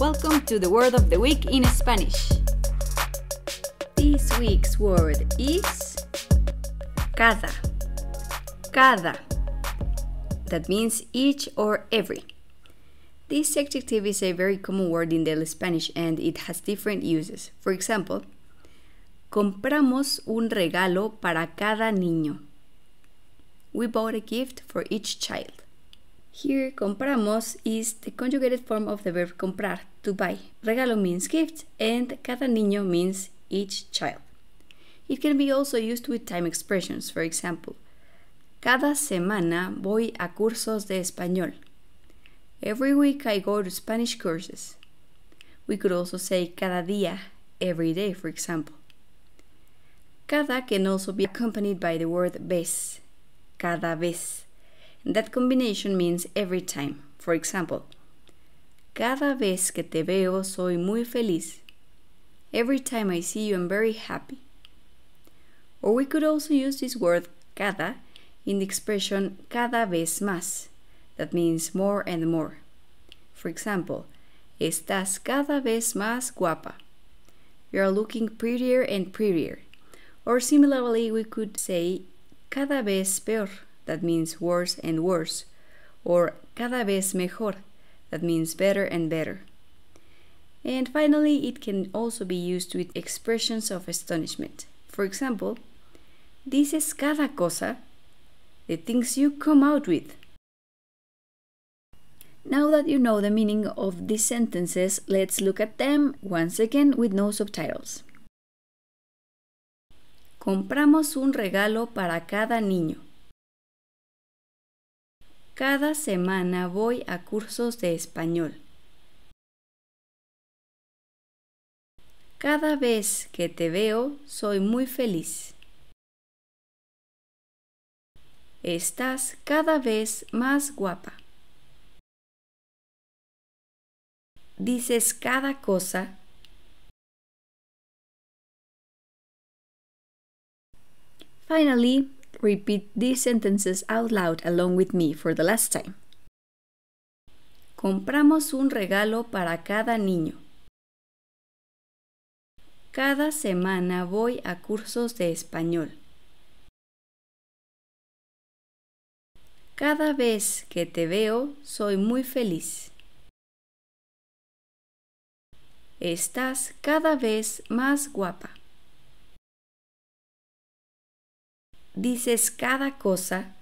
Welcome to the word of the week in Spanish. This week's word is cada. Cada. That means each or every. This adjective is a very common word in daily Spanish and it has different uses. For example, compramos un regalo para cada niño. We bought a gift for each child. Here, compramos is the conjugated form of the verb comprar, to buy. Regalo means gift, and cada niño means each child. It can be also used with time expressions, for example, Cada semana voy a cursos de español. Every week I go to Spanish courses. We could also say cada día, every day, for example. Cada can also be accompanied by the word vez, cada vez. That combination means every time. For example, cada vez que te veo soy muy feliz. Every time I see you I'm very happy. Or we could also use this word cada in the expression cada vez más. That means more and more. For example, estás cada vez más guapa. You are looking prettier and prettier. Or similarly, we could say cada vez peor that means worse and worse, or cada vez mejor, that means better and better. And finally, it can also be used with expressions of astonishment. For example, dices cada cosa, the things you come out with. Now that you know the meaning of these sentences, let's look at them once again with no subtitles. Compramos un regalo para cada niño. Cada semana voy a cursos de español. Cada vez que te veo soy muy feliz. Estás cada vez más guapa. Dices cada cosa. Finally, Repeat these sentences out loud along with me for the last time. Compramos un regalo para cada niño. Cada semana voy a cursos de español. Cada vez que te veo soy muy feliz. Estás cada vez más guapa. dices cada cosa